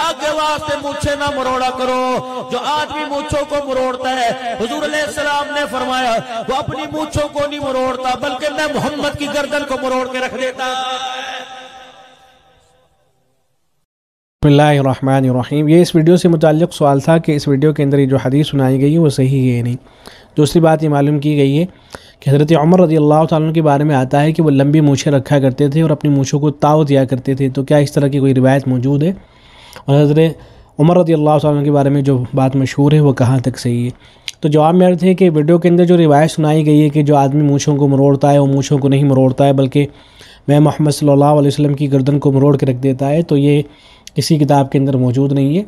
आगे वास्ते मुछे ना मरोड़ा करो जो आदमी मुछो को मरोड़ता है हजूर सलाम ने फरमाया वो अपनी मुछो को नहीं मरोड़ता बल्कि मैं मोहम्मद की गर्दन को मरोड़ के रख देता रहीम ये इस वीडियो से मुतल सवाल था कि इस वीडियो के अंदर ये जो हदीस सुनाई गई है वो सही है नहीं दूसरी बात ये मालूम की गई है कि हज़रत उमर रजी अल्लाह तु के बारे में आता है कि वो लंबी मूछें रखा करते थे और अपनी मूछों को ताव दिया करते थे तो क्या इस तरह की कोई रिवायत मौजूद है और हज़रत उमर रदी अल्लाह के बारे में जो बात मशहूर है वो कहाँ तक सही है तो जवाब में अर्थ है कि वीडियो के अंदर जो रिवायत सुनाई गई है कि जो आदमी मूछों को मरोड़ता है वो मूछों को नहीं मरोड़ता है बल्कि मैं मोहम्मद सल्लल्लाहु अलैहि वसल्लम की गर्दन को मरोड़ के रख देता है तो ये किसी किताब के अंदर मौजूद नहीं है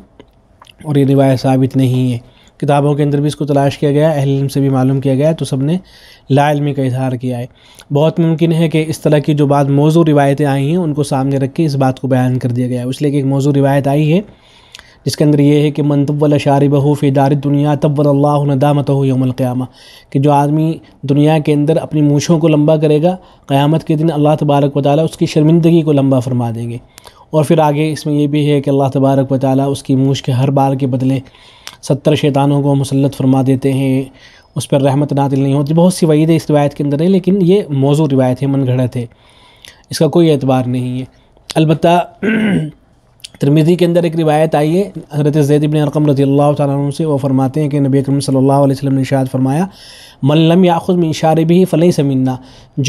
और ये रिवायत साबित नहीं है किताबों के अंदर भी इसको तलाश किया गया अहल से भी मालूम किया गया तो सब ने लाइलमी का इजहार किया है बहुत मुमकिन है कि इस तरह की जो बात मौजू रवायतें आई हैं उनको सामने रख के इस बात को बयान कर दिया गया है उसलिए एक मौजू रवायत आई है जिसके अंदर ये है कि मनतवल शार बहू दार दुनिया नदामत हो यमलक़्यामा कि जो आदमी दुनिया के अंदर अपनी मूछों को लंबा करेगा क़्यामत के दिन अल्लाह तबारक व ताली उसकी शर्मिंदगी को लंबा फरमा देंगे और फिर आगे इसमें यह भी है कि अल्लाह तबारक व ताली उसकी मूछ के हर बार के बदले सत्तर शैतानों को मुसलत फरमा देते हैं उस पर रहमत नातिल नहीं होती बहुत सी वईदें इस रिवायत के अंदर हैं लेकिन ये मौजू रिवायत है मन घड़त है इसका कोई एतबार नहीं है अलबत् तिरमिजी के अंदर एक रिवायत आई है हज़रत जैद इबन अरकम रजी अल्लाह से वो फरमाते हैं कि नबी अकरम सल्लल्लाहु अलैहि वसल्लम ने इशाद फरमाया मल्लम याखुद भी शारबी फ़लई समीना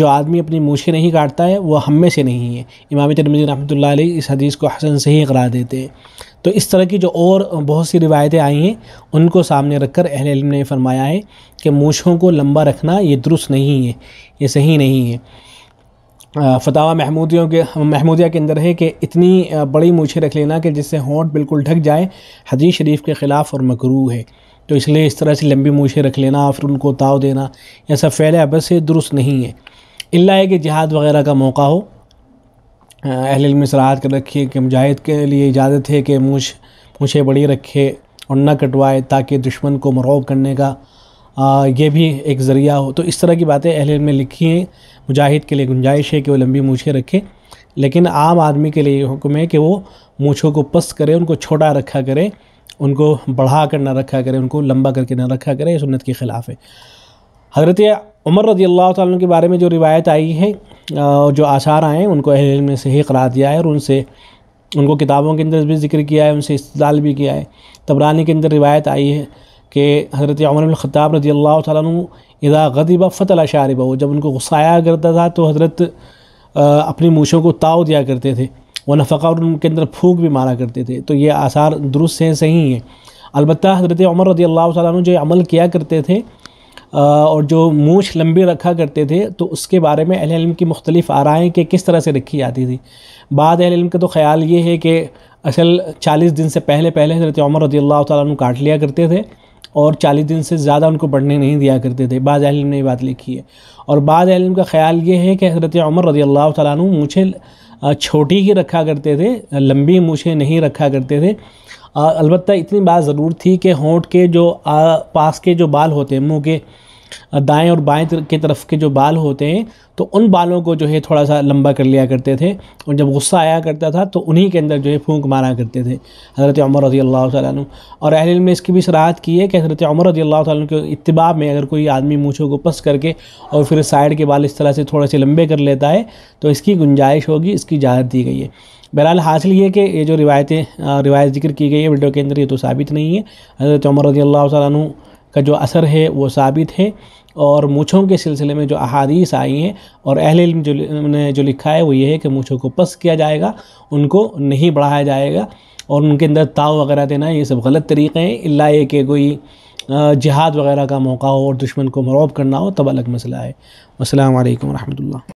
जो आदमी अपनी मूछें नहीं काटता है वो हम में से नहीं है इमाम तिरमिजी रहमतुल्लाह अलैह इस हदीस को हसन से ही करार देते हैं तो इस तरह की जो और बहुत सी रिवायतें आई हैं उनको सामने रखकर अहल इल्म ने फरमाया है कि मूछों को लंबा रखना ये दुरुस्त नहीं है ये सही नहीं है फतावा महमूदियों के महमूदिया के अंदर है कि इतनी बड़ी मूछे रख लेना कि जिससे होंठ बिल्कुल ढक जाए हदीस शरीफ के ख़िलाफ़ और मकरू है तो इसलिए इस तरह से लंबी मूछे रख लेना और फिर उनको ताव देना यह सब फ़ैल अब से दुरुस्त नहीं है इल्ला है कि जिहाद वगैरह का मौका हो अहल में सराहत कर रखी कि मुजाहिद के लिए इजाज़त है कि मूछ मूछे बड़ी रखे और न कटवाए ताकि दुश्मन को मरोब करने का आ, ये भी एक ज़रिया हो तो इस तरह की बातें अहल में लिखी हैं मुजाहिद के लिए गुंजाइश है कि वो लंबी मूछें रखें लेकिन आम आदमी के लिए हुक्म है कि वो मूछों को पस्त करें उनको छोटा रखा करें उनको बढ़ा कर ना रखा करें उनको लंबा करके ना रखा करें सुन्नत के ख़िलाफ़ है हज़रत उमर रजी अल्लाह तु के बारे में जो रिवायत आई है जो आसार आए हैं उनको अहल में सही करार दिया है और उनसे उनको किताबों के अंदर भी जिक्र किया है उनसे इस्ताल भी किया है तबरानी के अंदर रिवायत आई है कि हज़रत उमर रजी अल्लाह तदा गदीबा फ़तला शारबा वो जब उनको गुस्साया करता था तो हज़रत अपनी मूछों को ताव दिया करते थे व नफ़ा और उनके अंदर फूक भी मारा करते थे तो ये आसार दुरुस्त हैं सही हैं अलबत् हज़रत अमर रजी अल्लाह तु जो अमल किया करते थे और जो मूछ लंबी रखा करते थे तो उसके बारे में अहिल की मुख्तलिफ़ आराएँ कि किस तरह से रखी जाती थी बाद अहिल का तो ख्याल ये है कि असल चालीस दिन से पहले पहले हज़रत अमर रजी अल्लाह तु काट लिया करते थे और चालीस दिन से ज़्यादा उनको पढ़ने नहीं दिया करते थे बाज़ आलम ने ये बात लिखी है और बाज़ आलम का ख्याल ये है कि हज़रत उमर रज़ी अल्लाह तु मुझे छोटी ही रखा करते थे लंबी मुझे नहीं रखा करते थे अलबत्त इतनी बात ज़रूर थी कि होंठ के जो आ, पास के जो बाल होते हैं मुँह के दाएं और बाएं तर, के तरफ के जो बाल होते हैं तो उन बालों को जो है थोड़ा सा लंबा कर लिया करते थे और जब गुस्सा आया करता था तो उन्हीं के अंदर जो है फूंक मारा करते थे हज़रत उमर रज़ी अल्लाह तु और अहल ने इसकी भी सराहत की है कि हज़रत उमर रज़ी अल्लाह तु के इतबा में अगर कोई आदमी मूछों को पस करके और फिर साइड के बाल इस तरह से थोड़े से लंबे कर लेता है तो इसकी गुंजाइश होगी इसकी इजाज़त दी गई है बहरहाल हासिल ये कि ये जो रिवायतें रिवायत जिक्र की गई है वीडियो के अंदर ये तो साबित नहीं है हज़रत उमर रज़ी अल्लाह तु का जो असर है वो साबित है और मूछों के सिलसिले में जो अहादीस आई हैं और अहल इल्म जो ने जो लिखा है वो ये है कि मूछों को पस किया जाएगा उनको नहीं बढ़ाया जाएगा और उनके अंदर ताव वगैरह देना ये सब गलत तरीक़े हैं इल्ला ये कि कोई जिहाद वगैरह का मौका हो और दुश्मन को मरोब करना हो तब अलग मसला है अल्लाम वरहमल